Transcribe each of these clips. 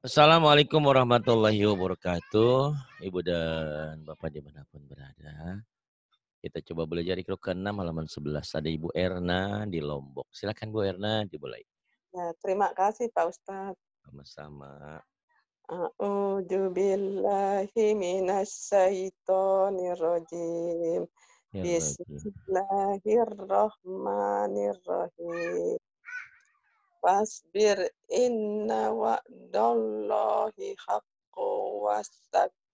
Assalamualaikum warahmatullahi wabarakatuh. Ibu dan Bapak dimanapun berada. Kita coba belajar di ke-6 halaman 11. Ada Ibu Erna di Lombok. Silakan Bu Erna dimulai. Ya, terima kasih Pak Ustadz. Sama-sama. A'udzu billahi minasyaitonir ya, Bismillahirrahmanirrahim. فاصبر إن وعد الله حق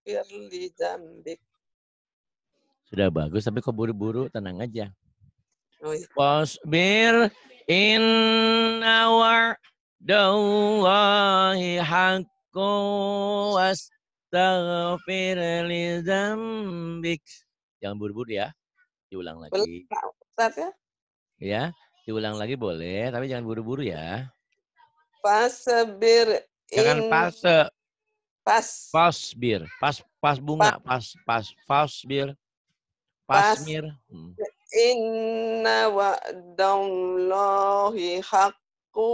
li bik. Sudah bagus, tapi kok buru-buru, tenang aja. Oh, iya. Fasbir inna wa'dallahi haqqu wastaghfir li Jangan buru-buru ya. Diulang lagi. Ustaz ya. Ya. Diulang lagi boleh, tapi jangan buru-buru ya. pasbir Jangan pas. Pas. pasbir Pas pas bunga. Pas pas pasbir Pasmir. Hmm. Inna wa'dallahi haqqu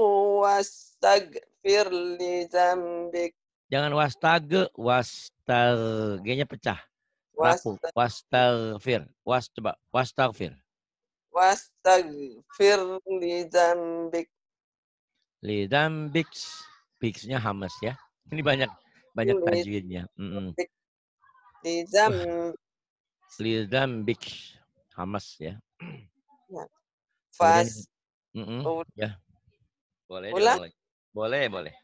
wastagfir li zambik. Jangan wastage, wastage-nya pecah. Wastagfir. Was coba, wastagfir wastagfir li dzambik. Li dzambik. Biksnya hamas ya. Ini banyak banyak tajwidnya. Mm -mm. Li dzambik. Li dzambik. Hamas ya. Fas. Mm -mm. Ya. Boleh, ya. boleh. Boleh, boleh.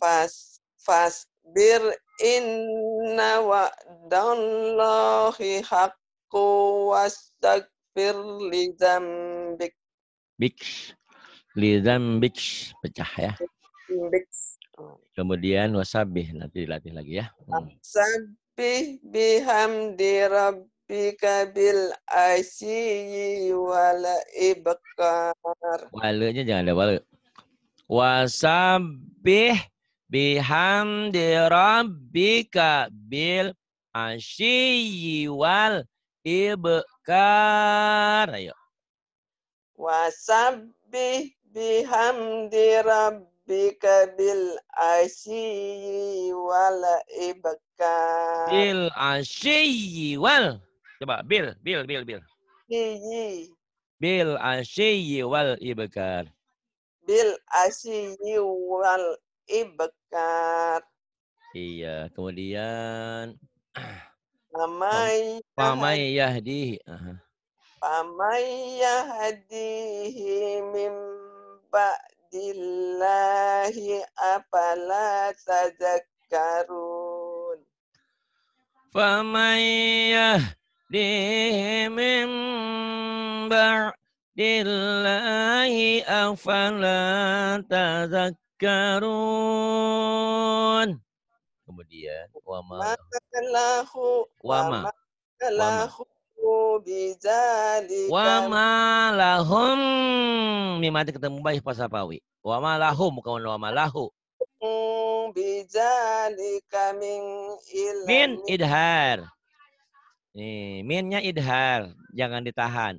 Fas Fas, bir inna wa'dallahi haqqu wastag Ighfir li zambik. Biks. Li zambiks. Pecah ya. Biks. Oh. Kemudian wasabih. Nanti dilatih lagi ya. Hmm. bihamdi rabbika bil asyi wal ibkar. Walanya jangan ada wal. Wasabih bihamdi rabbika bil asyi wal ibkar. Ayo. Wasabbih bihamdi rabbika bil asyi wal ibkar. Bil asyi wal. Coba bil, bil, bil, bil. Asyi. Bil asyi wal ibkar. Bil asyi wal ibkar. Iya, kemudian Pamai Pamai Yahdi. Pamai yahdihi min ba'dillahi apala tazakkarun. Faman yahdihi min ba'dillahi apala tazakkarun. Kemudian, wa ma kalahu wama kalahu bidzalika wama lahum mimati ketemu baik pasapawi wama lahum kawan wama lahu bidzalika min ilmi min idhar nih minnya idhar jangan ditahan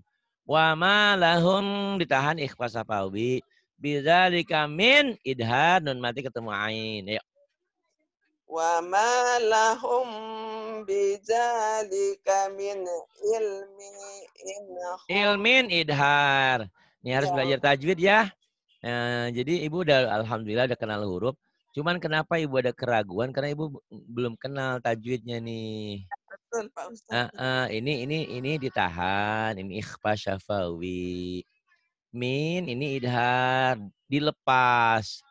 wama lahum ditahan ikhfa sapawi bidzalika min idhar nun mati ketemu ain ya wa ma lahum bidzalika min ilmi inahum. ilmin idhar. Ini harus ya. belajar tajwid ya. Nah, jadi ibu udah alhamdulillah udah kenal huruf. Cuman kenapa ibu ada keraguan? Karena ibu belum kenal tajwidnya nih. Ya, betul Pak Ustaz. Uh, uh, ini ini ini ditahan, ini ikhfa syafawi. Min ini idhar dilepas.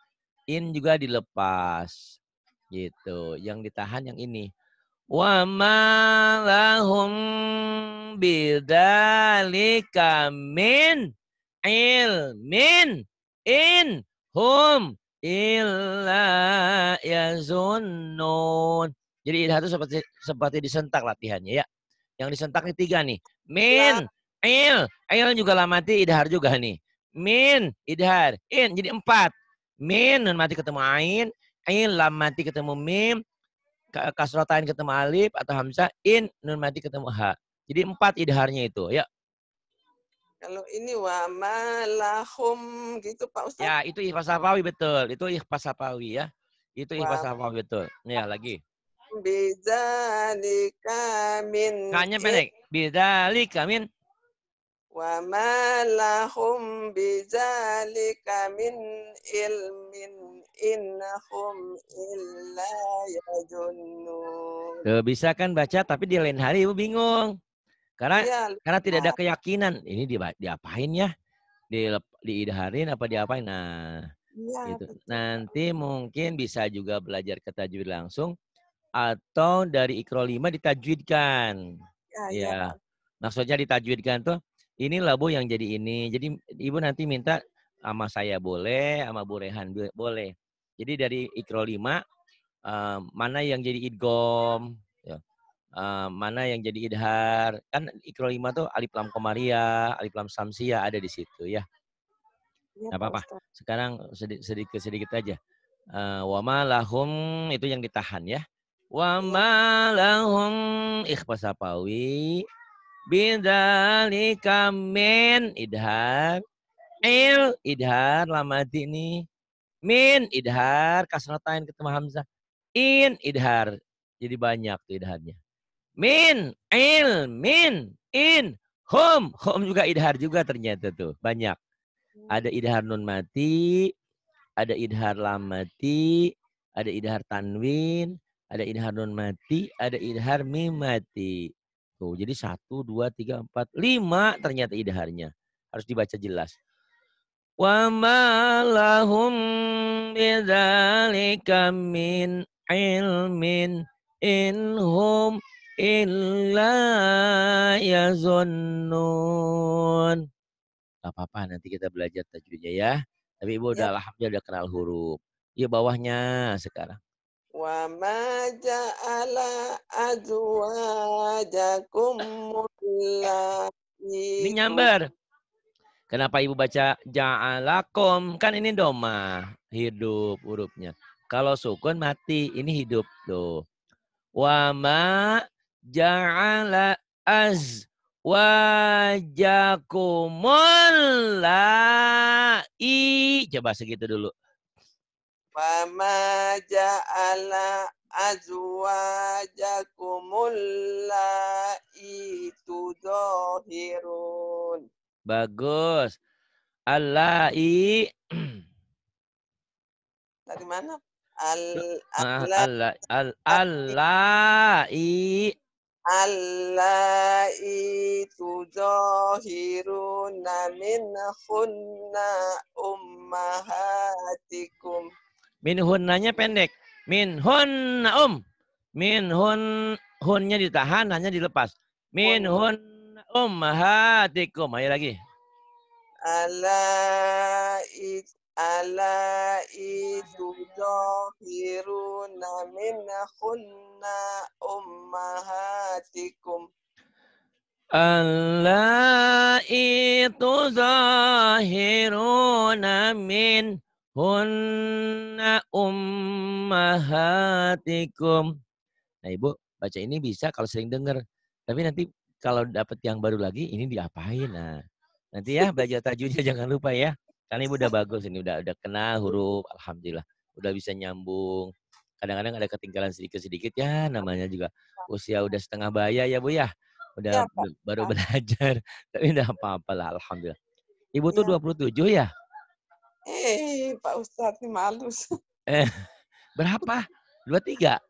In juga dilepas. Gitu. Yang ditahan yang ini. Wa ma lahum bidzalika min ilmin in hum illa yazunnun. Jadi itu seperti seperti disentak latihannya ya. Yang disentak ini tiga nih. Min, ya. il, il juga lamati idhar juga nih. Min, idhar, in. Jadi empat. Min dan mati ketemu ain, in lam mati ketemu mim kasrotain ketemu alif atau hamzah in nun mati ketemu ha jadi empat idharnya itu ya kalau ini wa malahum gitu Pak ustadz Ya, itu ihfas safawi betul. Itu ihfas safawi ya. Itu ihfas safawi betul. Ya, lagi. Bidzalika min Kanya pendek. Bidzalika min wa ma lahum bizalika min ilmin innahum illa yajunnun. Tuh, bisa kan baca tapi di lain hari ibu bingung. Karena ya, karena tidak ada keyakinan ini di diapain ya? Di diidharin apa diapain? Nah, ya, gitu. Nanti mungkin bisa juga belajar ke tajwid langsung atau dari ikro lima ditajwidkan. Ya, ya. ya. Maksudnya ditajwidkan tuh ini labu yang jadi ini. Jadi Ibu nanti minta sama saya boleh, sama Bu Rehan boleh. Jadi dari Ikro 5, eh, mana yang jadi idgom, ya. Eh, mana yang jadi idhar. Kan Ikro 5 tuh alif lam komaria, alif lam samsia ada di situ ya. Ya, apa-apa. Sekarang sedikit-sedikit aja. Uh, eh, wama lahum itu yang ditahan ya. Wama lahum ikhfasapawi Bidalika min idhar. Il idhar lamati ini. Min idhar kasratain ketemu hamzah. In idhar. Jadi banyak tuh idharnya. Min, il, min, in, hum. Hum juga idhar juga ternyata tuh. Banyak. Ada idhar nun mati, ada idhar lamati, ada idhar tanwin, ada idhar nun mati, ada idhar mim mati. Tuh, gitu. jadi satu, dua, tiga, empat, lima ternyata idharnya. Harus dibaca jelas. Wa ma lahum bidhalika min ilmin inhum illa yazunnun. Gak apa-apa nanti kita belajar tajwidnya ya. Tapi Ibu udah ya. alhamdulillah udah kenal huruf. Iya bawahnya sekarang. وما جعل أزواجكم Ini nyamber. Kenapa ibu baca ja'alakum? Kan ini doma. Hidup hurufnya. Kalau sukun mati, ini hidup tuh. Wama ja'ala az wajakumul la'i. Coba segitu dulu. وما جعل أزواجكم اللائي تظاهرون Bagus. Allai. Dari mana? Al ah, Allah al Allai. Allai tuzahiruna min khunna ummahatikum. Min hunnanya pendek. Min hunna um. Min hun hunnya ditahan hanya dilepas. Min oh. hun um. hatikum. Ayo lagi. Ala it ala itu dohiruna minahunna ummahatikum. Allah itu zahiruna min um. Hunna ummahatikum. Nah ibu baca ini bisa kalau sering dengar. Tapi nanti kalau dapat yang baru lagi ini diapain? Nah nanti ya belajar tajwidnya jangan lupa ya. Karena ibu udah bagus ini udah udah kena huruf alhamdulillah. Udah bisa nyambung. Kadang-kadang ada ketinggalan sedikit-sedikit ya namanya juga usia udah setengah baya ya bu ya. Udah ya, baru belajar tapi udah apa-apa lah alhamdulillah. Ibu tuh iya. ya. 27 ya? Eh, Pak Ustadz ini malus. Eh, berapa? Dua tiga?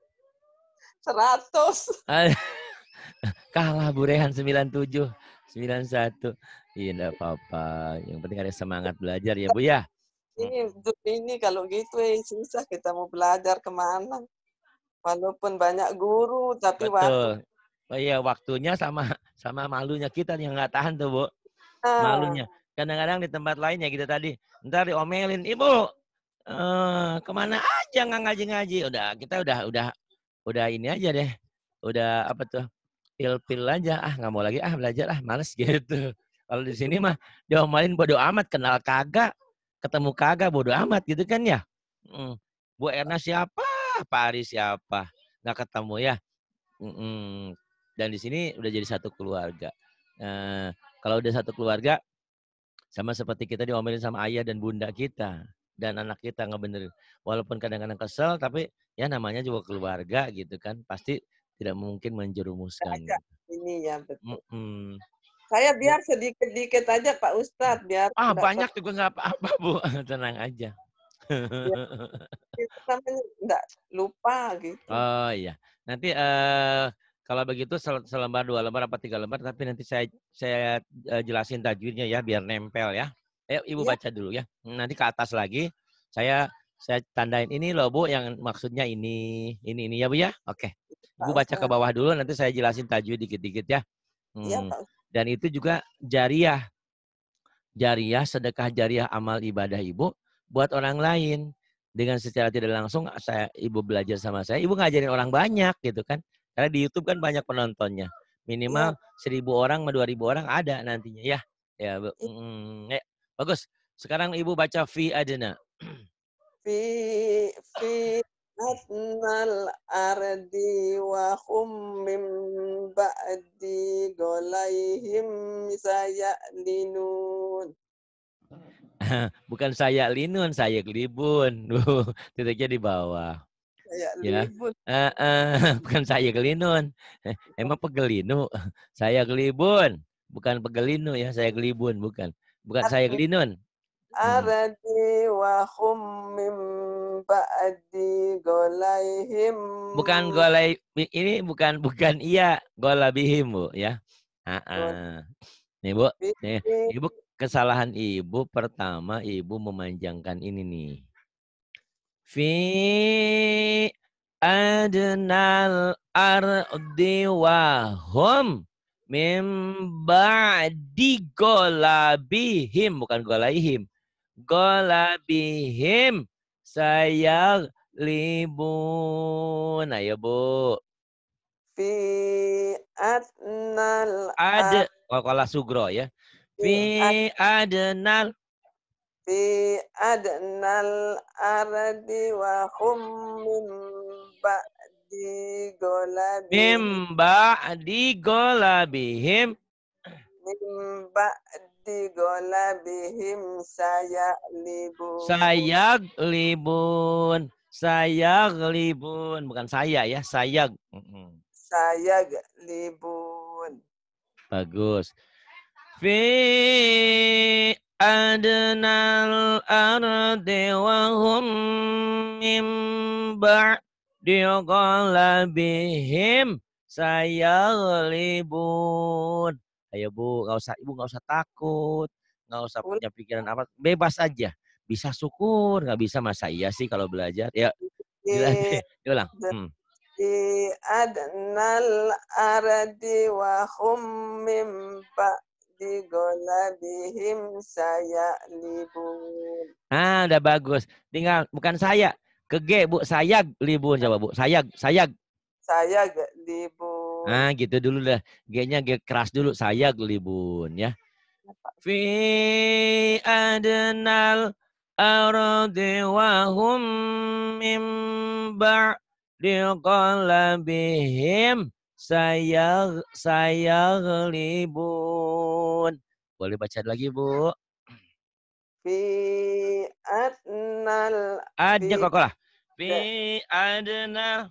Seratus. Kalah Bu Rehan sembilan tujuh, sembilan satu. Iya, enggak apa-apa. Yang penting ada semangat belajar ya Bu ya. Ini, ini kalau gitu eh, susah kita mau belajar kemana. Walaupun banyak guru, tapi Betul. waktu. Oh iya, waktunya sama sama malunya kita yang nggak tahan tuh Bu. Ah. Malunya Kadang-kadang di tempat lain ya kita gitu tadi, ntar diomelin, ibu uh, kemana aja nggak ngaji-ngaji? Udah kita udah udah udah ini aja deh, udah apa tuh? Pil-pil aja, ah nggak mau lagi, ah belajar, ah males gitu. Kalau di sini mah diomelin bodo amat, kenal kagak, ketemu kagak, bodo amat gitu kan ya. hmm. Bu Erna siapa? Pak Ari siapa? Nggak ketemu ya. hmm. Dan di sini udah jadi satu keluarga. Nah, kalau udah satu keluarga, sama seperti kita diomelin sama ayah dan bunda kita dan anak kita nggak bener Walaupun kadang-kadang kesel tapi ya namanya juga keluarga gitu kan. Pasti tidak mungkin menjerumuskan. Ini ya betul. Mm -mm. Saya iya. biar sedikit-sedikit aja Pak Ustadz biar. Ah banyak juga nggak apa-apa Bu, tenang aja. Ya, kita lupa gitu. Oh iya. Nanti uh, kalau begitu selembar, dua lembar, apa tiga lembar, tapi nanti saya saya e, jelasin tajwidnya ya, biar nempel ya. Eh Ibu ya. baca dulu ya. Nanti ke atas lagi, saya saya tandain ini loh Bu, yang maksudnya ini, ini, ini ya Bu ya? Oke. Ibu baca ke bawah dulu, nanti saya jelasin tajwid dikit-dikit ya. Iya, hmm. Dan itu juga jariah. Jariah, sedekah jariah amal ibadah Ibu buat orang lain dengan secara tidak langsung saya ibu belajar sama saya ibu ngajarin orang banyak gitu kan karena di YouTube kan banyak penontonnya. Minimal iya. seribu ya. orang, dua ribu orang ada nantinya ya. Ya, mm, ya. bagus. Sekarang Ibu baca fi adna. Fi fi Matnal ardi wa hum min ba'di golaihim saya linun. Bukan saya linun, saya libun. Titiknya di bawah ya. Uh, uh, bukan saya gelinun. Emang pegelinu. Saya gelibun. Bukan pegelinu ya, saya gelibun. Bukan. Bukan saya gelinun. Hmm. Aradi wa hum ba'di golaihim. Bukan golai ini bukan bukan iya golabihim bu ya. Ah, ah. nih bu, nih, ibu kesalahan ibu pertama ibu memanjangkan ini nih fi adnal ardi wa hum mim ba'di golabihim bukan golaihim golabihim saya libun ayo bu fi adnal ad kalau sugro ya iya, fi adnal fi adnal ardi wa hum min ba'di golabihim. Mim ba'di golabihim. Mim ba'di golabihim libun Sayaglibun. libun Bukan saya ya, sayag. libun Bagus. Fi أدنى الأرض وهم من بعد غلبهم sayaglibun. Ayo Bu, nggak usah Ibu nggak usah takut, nggak usah punya pikiran apa, bebas aja. Bisa syukur, nggak bisa masa iya sih kalau belajar. Ya, diulang. Hmm di adnal ardi wa hum mim saya libun. Ah, udah bagus. Tinggal bukan saya, ke G, Bu. Saya libun coba, Bu. Saya, saya. Saya libun. Ah, gitu dulu dah. G-nya G keras dulu, Saya libun ya. Fi adnal ardi wahum hum ba'di qalabihim saya saya libun Boleh baca lagi, Bu? Fi adnal Adnya kok lah. Fi adna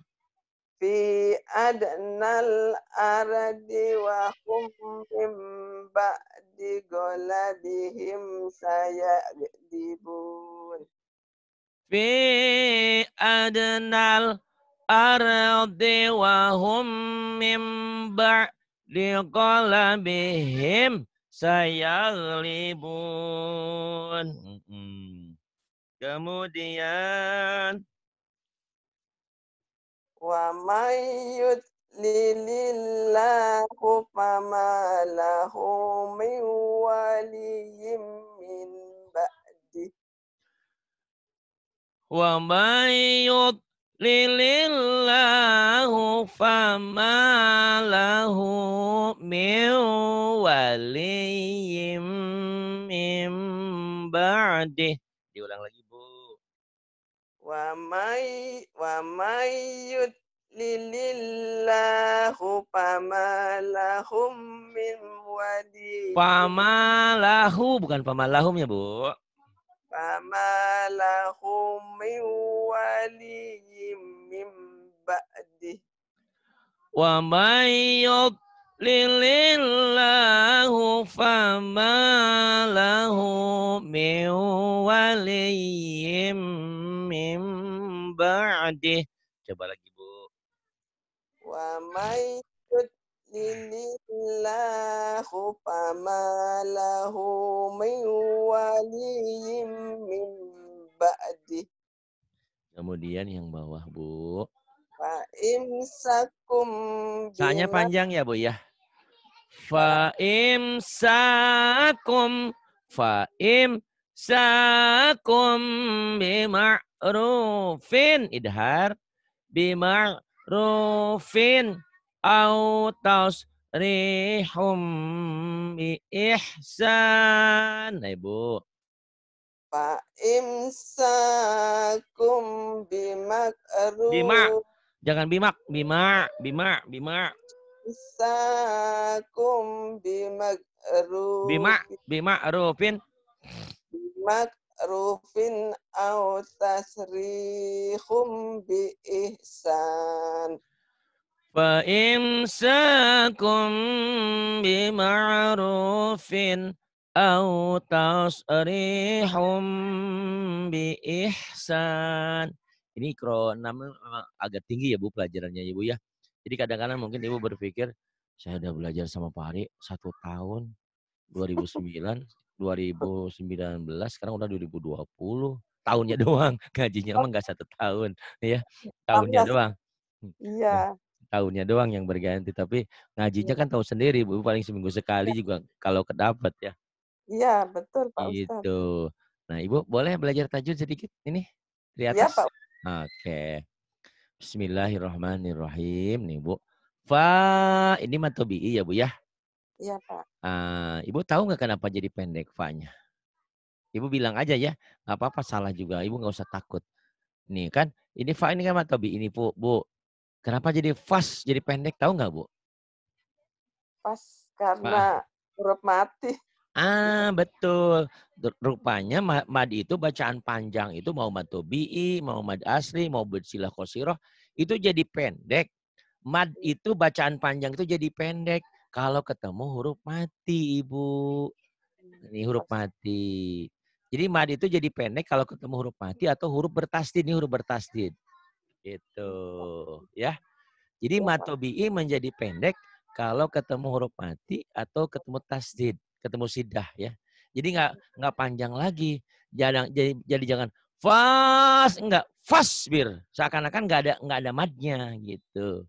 fi adnal ardi wa hum min ba'di goladihim saya libun fi adnal الأرض وهم من بعد قلبهم sayaglibun. Kemudian wa mayyut lilillahu fama lahu min waliyim min ba'di wa mayyut lilillahu fama lahu min waliyim min ba'dih. Diulang lagi, Bu. Wa may wa may lilillahu fama min wadi. Fama lahu bukan fama lahumnya, Bu. Fama lahum min wali wa may lilillahu fama lahu min waliyim min ba'dih coba lagi Bu wa may lilillahu fama lahu min waliyim min ba'dih kemudian yang bawah Bu Fa imsakum Tanya panjang ya, Bu ya. Fa imsakum fa imsakum bima'rufin idhar bima'rufin au tasrihum bi ihsan. Nah, Ibu. Fa imsakum bimakruf. Bima Jangan bimak, bima, bima, bima. Isakum bimak rufin. Bima, bima rufin. Bimak rufin au tasrihum bi ihsan. Fa imsakum bima'rufin au tasrihum bi ihsan. Ini Kro 6 memang agak tinggi ya Bu pelajarannya ibu ya, ya. Jadi kadang-kadang mungkin Ibu berpikir saya udah belajar sama Pak Ari satu tahun 2009, 2019, sekarang udah 2020 tahunnya doang gajinya emang gak satu tahun ya tahunnya doang iya nah, tahunnya doang yang berganti tapi ngajinya iya. kan tahu sendiri bu paling seminggu sekali iya. juga kalau kedapat ya iya betul pak gitu nah ibu boleh belajar tajud sedikit ini di iya, atas ya, pak. Oke. Bismillahirrahmanirrahim nih Bu. Fa ini matobi ya Bu ya? Iya Pak. Uh, Ibu tahu nggak kenapa jadi pendek fa-nya? Ibu bilang aja ya, nggak apa-apa salah juga. Ibu nggak usah takut. Nih kan, ini fa ini kan matobi ini Bu. Bu, kenapa jadi fast jadi pendek tahu nggak Bu? Pas karena huruf mati. Ah, betul. Rupanya mad itu bacaan panjang itu mau mad tobi'i, mau mad asli, mau bersilah kosiroh, itu jadi pendek. Mad itu bacaan panjang itu jadi pendek. Kalau ketemu huruf mati, Ibu. Ini huruf mati. Jadi mad itu jadi pendek kalau ketemu huruf mati atau huruf bertasdid. Ini huruf bertasdid. Itu Ya. Jadi mad tobi'i menjadi pendek kalau ketemu huruf mati atau ketemu tasdid ketemu sidah ya. Jadi nggak iya. nggak panjang lagi. Jangan jadi jadi jangan fast enggak fasbir. Seakan-akan nggak ada nggak ada madnya gitu.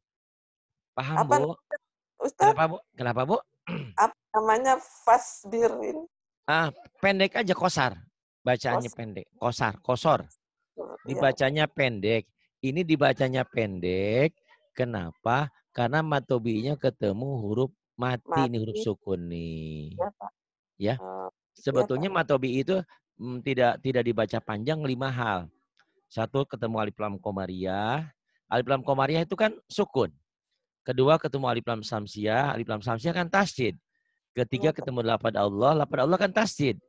Paham Apa, bu? Ustaz? Kenapa bu? Kenapa bu? Apa namanya fasbir ini? Ah pendek aja kosar. bacanya pendek. Kosar, kosor. Iya. Dibacanya pendek. Ini dibacanya pendek. Kenapa? Karena matobinya ketemu huruf Mati, mati. nih huruf sukun nih. Iya, ya, Pak. ya. Uh, sebetulnya ya, matobi itu mm, tidak tidak dibaca panjang lima hal. Satu ketemu alif lam komariah. Alif lam komariah itu kan sukun. Kedua ketemu alif lam samsiah, alif lam samsiah kan tasjid. Ketiga iya, ketemu lapad Allah, lapad Allah kan tasjid.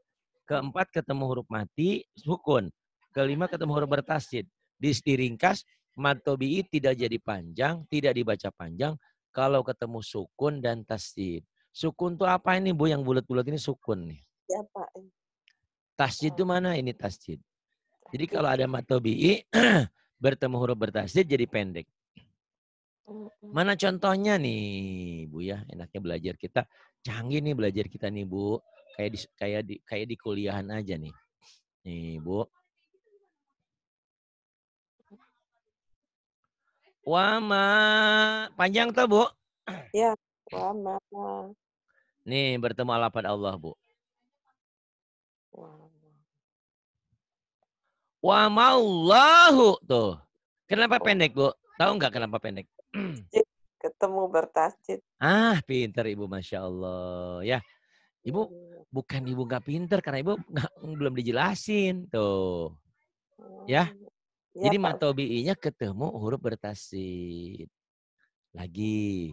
Keempat ketemu huruf mati, sukun. Kelima ketemu huruf bertasjid. Di ringkas matobi tidak jadi panjang, tidak dibaca panjang, kalau ketemu sukun dan tasjid. Sukun tuh apa ini Bu yang bulat-bulat ini sukun nih? Ya Pak. Tasjid itu oh. mana ini tasjid? Jadi kalau ada matobi'i bertemu huruf bertasjid jadi pendek. Mana contohnya nih Bu ya, enaknya belajar kita canggih nih belajar kita nih Bu. Kayak di kayak di kayak di kuliahan aja nih. Nih Bu, Wama. Panjang tuh, Bu? Ya, wama. Nih, bertemu alapan Allah, Bu. Wama Allahu tuh. Kenapa oh. pendek, Bu? Tahu nggak kenapa pendek? Ketemu bertasjid. Ah, pinter Ibu, Masya Allah. Ya, Ibu iya. bukan Ibu nggak pinter karena Ibu gak, belum dijelasin tuh. Ya, oh. Ya, Jadi matobi-nya ketemu huruf bertasid Lagi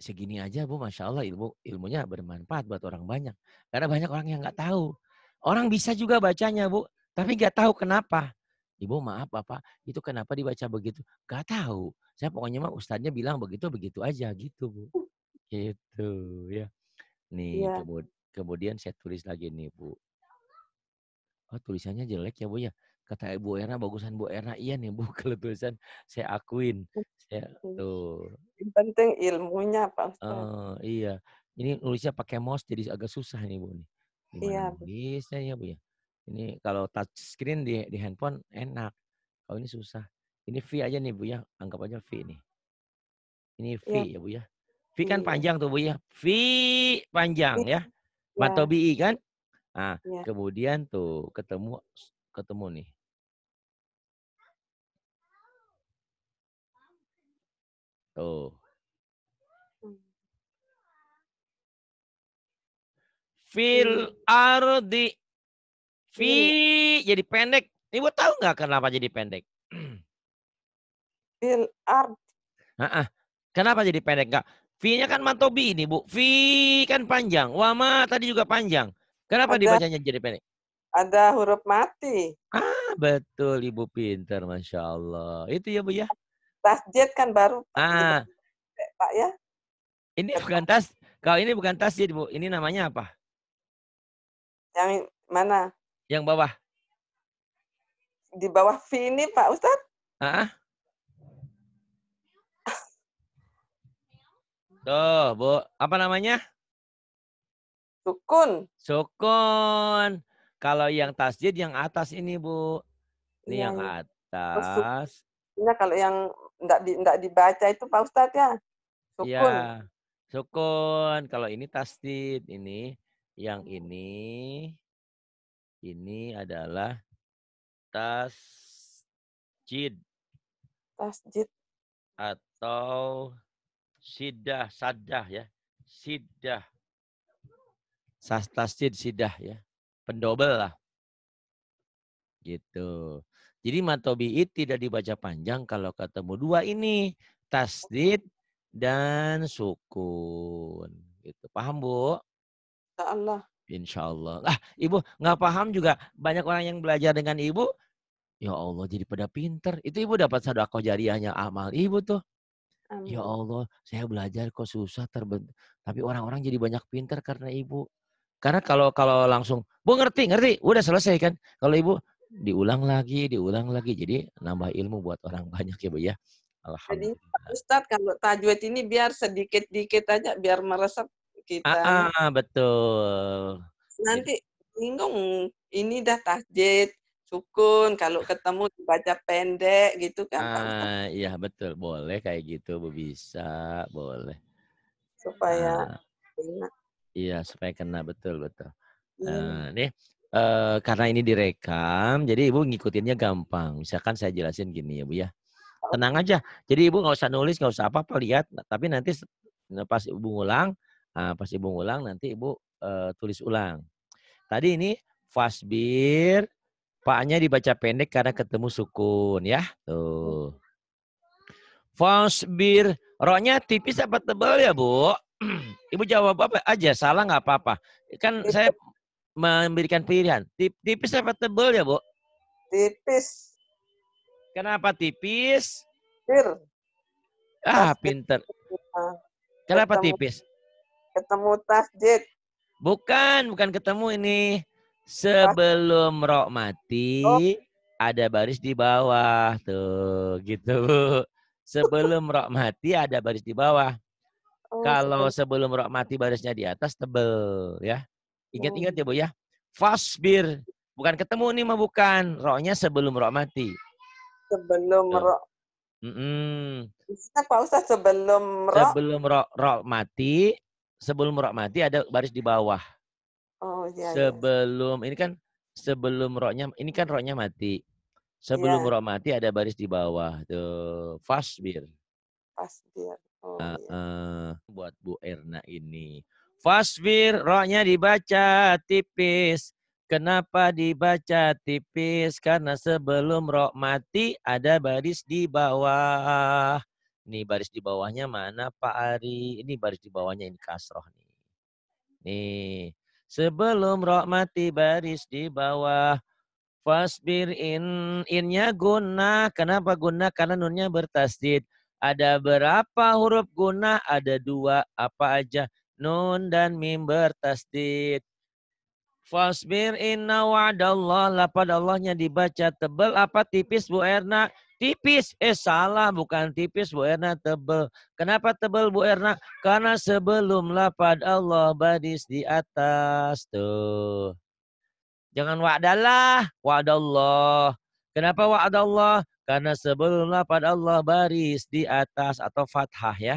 segini aja Bu, Masya Allah ilmu ilmunya bermanfaat buat orang banyak. Karena banyak orang yang nggak tahu. Orang bisa juga bacanya Bu, tapi nggak tahu kenapa. Ibu maaf Bapak, itu kenapa dibaca begitu? Gak tahu. Saya pokoknya mah ustadznya bilang begitu-begitu aja gitu Bu. Gitu ya. Nih ya. Kemud kemudian saya tulis lagi nih Bu. Oh tulisannya jelek ya Bu ya kata Ibu Erna bagusan Bu Erna iya nih Bu kelebihan saya akuin saya tuh yang penting ilmunya Pak Ustaz. Uh, iya ini nulisnya pakai mouse jadi agak susah nih Bu nih iya nulisnya ya Bu ya ini kalau touch screen di di handphone enak kalau ini susah ini V aja nih Bu ya anggap aja V nih ini V ya, ya Bu ya V kan iya. panjang tuh Bu ya V panjang iya. ya, ya. Matobi kan Nah, ya. kemudian tuh ketemu ketemu nih. Tuh. Fil hmm. ardi. Fi hmm. jadi pendek. Ibu tahu nggak kenapa jadi pendek? Fil ard. ah kenapa jadi pendek? Enggak. v nya kan matobi ini, Bu. V kan panjang. Wama tadi juga panjang. Kenapa Agar. dibacanya jadi pendek? ada huruf mati. Ah, betul Ibu pintar Masya Allah. Itu ya Bu ya? Tasjid kan baru. Ah. Pak ya? Ini bukan tas, kalau ini bukan tasjid Bu, ini namanya apa? Yang mana? Yang bawah. Di bawah V ini Pak Ustadz? Ah. Tuh, Bu. Apa namanya? Sukun. Sukun. Kalau yang tasjid yang atas ini Bu. Ini iya, yang, yang atas. Nah, kalau yang enggak di, enggak dibaca itu Pak Ustadz ya. Iya, sukun. Ya, sukun. Kalau ini tasjid, ini yang ini ini adalah tasjid. Tasjid atau sidah sadah ya. Sidah. Sastasjid sidah ya pendobel lah. Gitu. Jadi matobi'id tidak dibaca panjang kalau ketemu dua ini. Tasdid dan sukun. Gitu. Paham, Bu? Allah. Insya Allah. Ah, Ibu nggak paham juga. Banyak orang yang belajar dengan Ibu. Ya Allah, jadi pada pinter. Itu Ibu dapat sadaqah jariahnya amal Ibu tuh. Ya Amin. Ya Allah, saya belajar kok susah terbentuk. Tapi orang-orang jadi banyak pinter karena Ibu. Karena kalau kalau langsung, bu ngerti, ngerti, udah selesai kan. Kalau ibu diulang lagi, diulang lagi. Jadi nambah ilmu buat orang banyak ya bu ya. Alhamdulillah. Jadi Ustadz kalau tajwid ini biar sedikit-dikit aja, biar meresap kita. Ah, ah betul. Nanti bingung, ini dah tajwid, sukun kalau ketemu dibaca pendek gitu kan ah iya betul boleh kayak gitu bu bisa boleh supaya ah. enak Iya, supaya kena betul betul. Hmm. Nah, nih uh, karena ini direkam, jadi ibu ngikutinnya gampang. Misalkan saya jelasin gini ya bu ya, tenang aja. Jadi ibu nggak usah nulis, nggak usah apa-apa lihat. Tapi nanti pas ibu ngulang, uh, pas ibu ngulang nanti ibu uh, tulis ulang. Tadi ini fasbir, paknya dibaca pendek karena ketemu sukun ya. Tuh. Iya. Fasbir, rohnya tipis apa tebal ya bu? Ibu jawab apa aja, salah nggak apa-apa. Kan saya memberikan pilihan. Tipis apa tebel ya, Bu? Tipis. Kenapa tipis? Pir. Ah, pinter. Kenapa ketemu, tipis? Ketemu tasjid. Bukan, bukan ketemu ini. Sebelum roh mati, oh. ada baris di bawah. Tuh, gitu. Sebelum roh mati, ada baris di bawah. Oh, Kalau sebelum rok mati barisnya di atas tebel ya. Ingat-ingat oh. ya Bu ya. Fasbir bukan ketemu nih mah bukan. Roknya sebelum rok mati. Sebelum so. rok. Mm -mm. Pak Ustaz sebelum rok. Sebelum rok rok mati, sebelum rok mati ada baris di bawah. Oh iya. iya. Sebelum ini kan sebelum roknya ini kan roknya mati. Sebelum yeah. rok mati ada baris di bawah tuh fasbir. Fasbir. Uh, buat Bu Erna ini. Fasbir rohnya dibaca tipis. Kenapa dibaca tipis? Karena sebelum roh mati ada baris di bawah. Ini baris di bawahnya mana Pak Ari? Ini baris di bawahnya ini kasroh nih. Nih. Sebelum roh mati baris di bawah. Fasbir in, innya guna. Kenapa guna? Karena nunnya bertasdid. Ada berapa huruf guna? Ada dua. Apa aja? Nun dan mim bertasdid. Fasbir inna wa'adallah. Lapad Allahnya dibaca tebel apa tipis Bu Erna? Tipis. Eh salah bukan tipis Bu Erna tebel. Kenapa tebel Bu Erna? Karena sebelum lapad Allah badis di atas. Tuh. Jangan wa'dalah. Wa'adallah. Kenapa wa'adallah? Karena sebelum lapad Allah baris di atas atau fathah ya.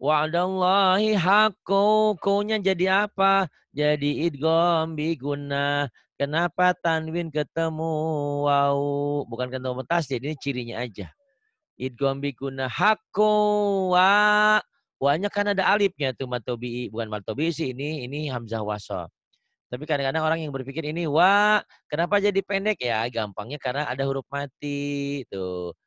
Wa'adallahi hakku. Kunya jadi apa? Jadi idgom biguna. Kenapa tanwin ketemu wow bukan ketemu jadi ini cirinya aja. Idgom biguna hakku wa. Wanya kan ada alifnya tuh matobi bukan matobi sih ini ini hamzah wasal. Tapi kadang-kadang orang yang berpikir ini wa, kenapa jadi pendek ya? Gampangnya karena ada huruf mati tuh.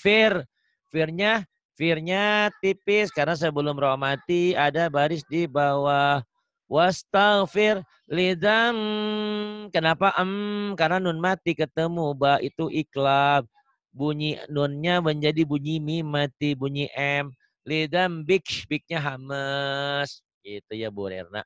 fir. Firnya firnya tipis karena sebelum roh mati ada baris di bawah. Wastafir lidam. Kenapa em? Karena nun mati ketemu ba itu iklab. Bunyi nunnya menjadi bunyi mim mati bunyi m. Lidam bik biknya hamas. Gitu ya Bu Rerna.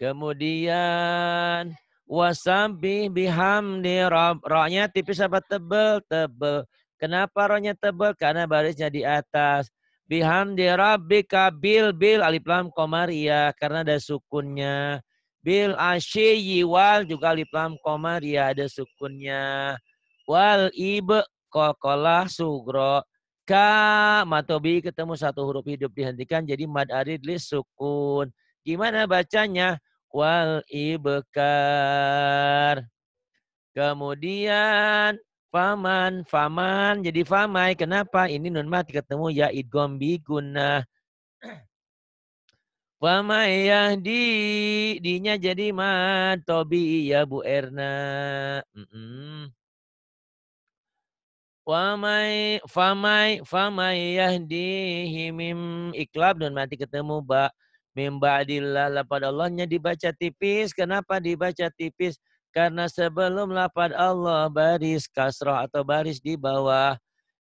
Kemudian wasabih bihamdi rob. Roknya tipis apa tebel? Tebel. Kenapa rohnya tebel? Karena barisnya di atas. Bihamdi rabbika kabil bil alif lam komariah. Karena ada sukunnya. Bil asyiyi wal juga alif lam komariah. Ada sukunnya. Wal ibe kokolah sugro. Ka matobi ketemu satu huruf hidup dihentikan. Jadi mad arid sukun. Gimana bacanya? wal ibkar. Kemudian faman, faman jadi famai. Kenapa? Ini nun mati ketemu ya idgom bi gunnah. Famai yahdi, dinya jadi mat. tobi ya Bu Erna. Mm Famai, famai, famai Himim iklab nun mati ketemu ba. Mimba'dillah lapad Allahnya dibaca tipis. Kenapa dibaca tipis? Karena sebelum lapad Allah baris kasroh atau baris di bawah.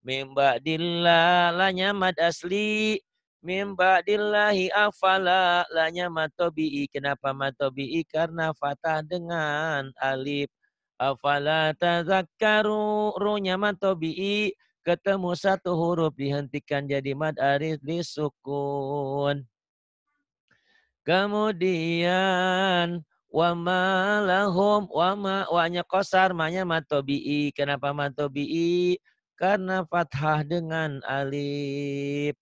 Mimba'dillah lanya mad asli. Mimba'dillahi afala lanyamad tobi'i. Kenapa matobi'i? Karena fatah dengan alif. Afala tazakkaru runya matobi'i. Ketemu satu huruf dihentikan jadi mad aris disukun. Kemudian wa malahum lahum ma wanya kosar manya matobi'i. Kenapa matobi'i? Karena fathah dengan alif.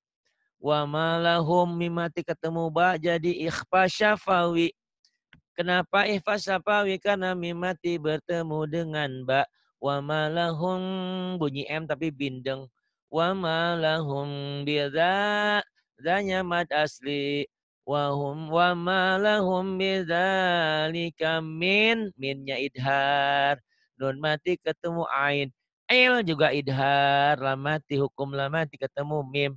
Wa lahum mimati ketemu ba jadi ikhfa syafawi. Kenapa ikhfa syafawi? Karena mimati bertemu dengan ba. Wa lahum bunyi m tapi bindeng. Wa lahum biadha. Danya mad asli wahum wa lahum bidzalika min minnya idhar nun mati ketemu ain il juga idhar lamati hukum lamati ketemu mim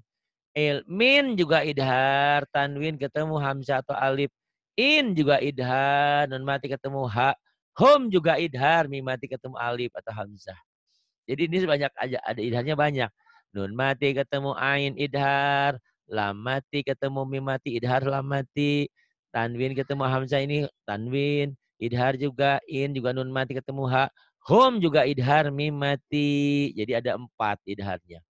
il min juga idhar tanwin ketemu hamzah atau alif in juga idhar nun mati ketemu ha hum juga idhar mim mati ketemu alif atau hamzah jadi ini sebanyak aja ada idharnya banyak nun mati ketemu ain idhar lamati ketemu mimati idhar lamati tanwin ketemu hamzah ini tanwin idhar juga in juga nun mati ketemu ha hum juga idhar mimati jadi ada empat idharnya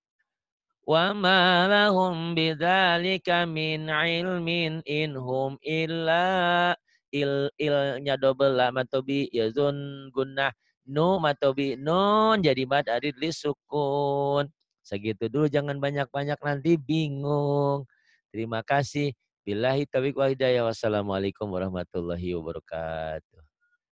wa ma lahum bidzalika min ilmin in hum illa il ilnya double la matobi yazun gunnah nu matobi nun jadi mad adid lisukun Segitu dulu, jangan banyak-banyak nanti bingung. Terima kasih. Billahi taufiq wa hidayah. Wassalamualaikum warahmatullahi wabarakatuh.